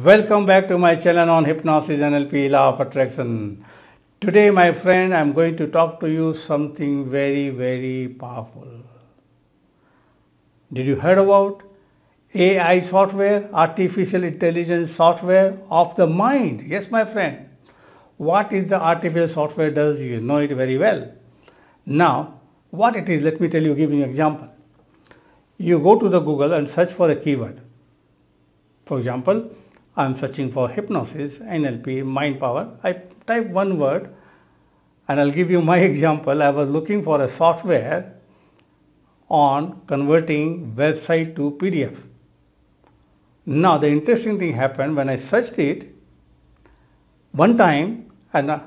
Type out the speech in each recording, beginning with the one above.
Welcome back to my channel on Hypnosis NLP Law of Attraction. Today my friend I am going to talk to you something very very powerful. Did you heard about AI software, artificial intelligence software of the mind? Yes my friend. What is the artificial software does you know it very well. Now what it is let me tell you give you an example. You go to the Google and search for a keyword. For example, I am searching for hypnosis, NLP, mind power. I type one word and I'll give you my example. I was looking for a software on converting website to PDF. Now the interesting thing happened when I searched it one time and I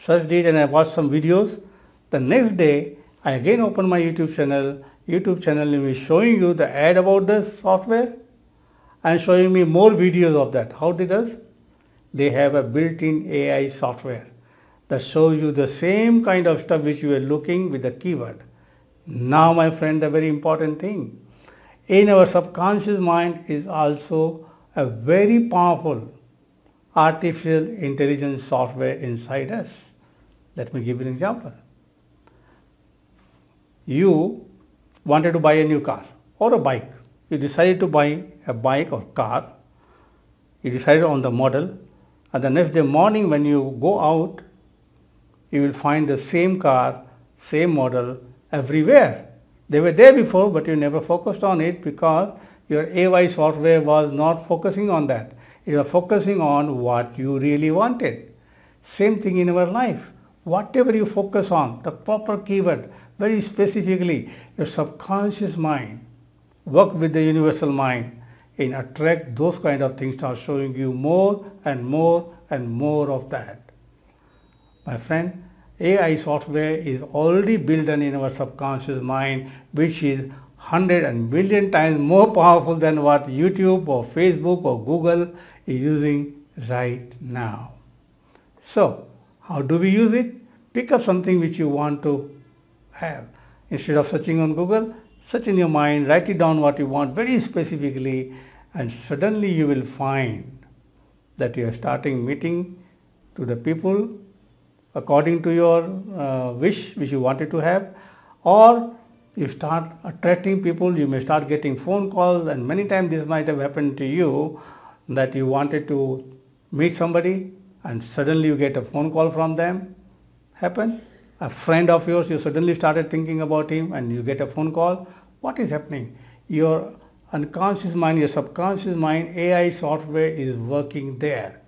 searched it and I watched some videos. The next day I again opened my YouTube channel. YouTube channel is showing you the ad about this software and showing me more videos of that. How they does? They have a built-in AI software that shows you the same kind of stuff which you are looking with the keyword. Now my friend, the very important thing in our subconscious mind is also a very powerful artificial intelligence software inside us. Let me give you an example. You wanted to buy a new car or a bike you decide to buy a bike or car, you decide on the model and the next day morning when you go out, you will find the same car, same model everywhere. They were there before but you never focused on it because your AY software was not focusing on that. You are focusing on what you really wanted. Same thing in our life. Whatever you focus on, the proper keyword, very specifically, your subconscious mind work with the universal mind and attract those kind of things start showing you more and more and more of that. My friend, AI software is already built in our subconscious mind which is hundred and billion times more powerful than what YouTube or Facebook or Google is using right now. So, how do we use it? Pick up something which you want to have. Instead of searching on Google, search in your mind, write it down what you want very specifically and suddenly you will find that you are starting meeting to the people according to your uh, wish which you wanted to have or you start attracting people, you may start getting phone calls and many times this might have happened to you that you wanted to meet somebody and suddenly you get a phone call from them. Happen? A friend of yours, you suddenly started thinking about him and you get a phone call what is happening? Your unconscious mind, your subconscious mind, AI software is working there.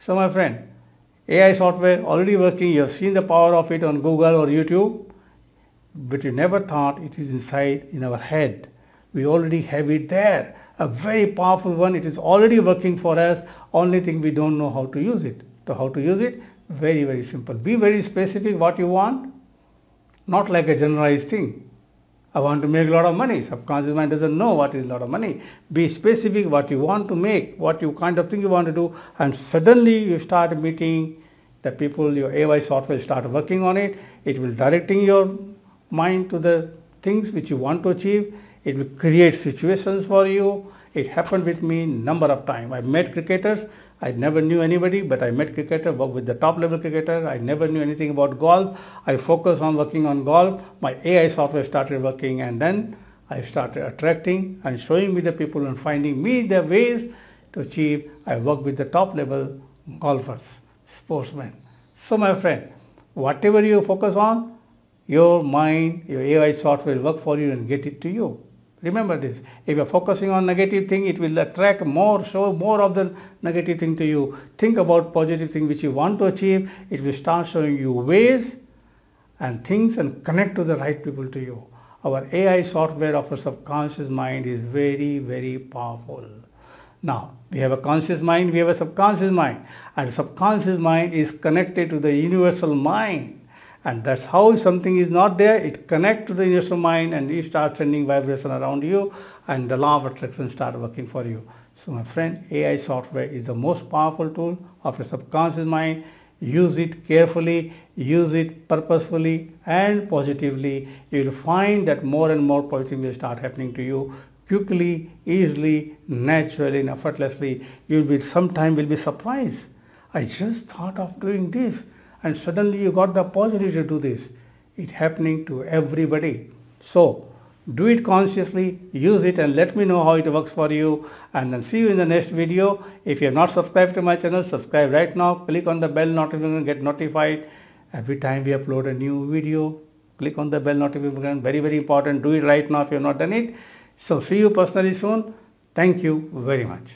So my friend, AI software already working, you have seen the power of it on Google or YouTube, but you never thought it is inside in our head. We already have it there. A very powerful one, it is already working for us, only thing we don't know how to use it. So how to use it? Very, very simple. Be very specific what you want, not like a generalized thing. I want to make a lot of money. Subconscious mind doesn't know what is a lot of money. Be specific what you want to make, what you kind of thing you want to do and suddenly you start meeting the people, your AI software start working on it. It will directing your mind to the things which you want to achieve. It will create situations for you. It happened with me number of times. I met cricketers I never knew anybody, but I met cricketer, worked with the top level cricketer. I never knew anything about golf. I focused on working on golf. My AI software started working and then I started attracting and showing me the people and finding me the ways to achieve. I work with the top level golfers, sportsmen. So my friend, whatever you focus on, your mind, your AI software will work for you and get it to you. Remember this. If you are focusing on negative thing, it will attract more, show more of the negative thing to you. Think about positive thing which you want to achieve. It will start showing you ways and things and connect to the right people to you. Our AI software of our subconscious mind is very, very powerful. Now, we have a conscious mind, we have a subconscious mind. And subconscious mind is connected to the universal mind and that's how something is not there it connects to the initial mind and you start sending vibration around you and the law of attraction start working for you so my friend ai software is the most powerful tool of your subconscious mind use it carefully use it purposefully and positively you will find that more and more positive will start happening to you quickly easily naturally and effortlessly you will sometime will be surprised i just thought of doing this and suddenly you got the opportunity to do this. It's happening to everybody. So do it consciously, use it and let me know how it works for you and then see you in the next video. If you have not subscribed to my channel, subscribe right now, click on the bell notification, get notified every time we upload a new video. Click on the bell notification, very very important, do it right now if you have not done it. So see you personally soon. Thank you very much.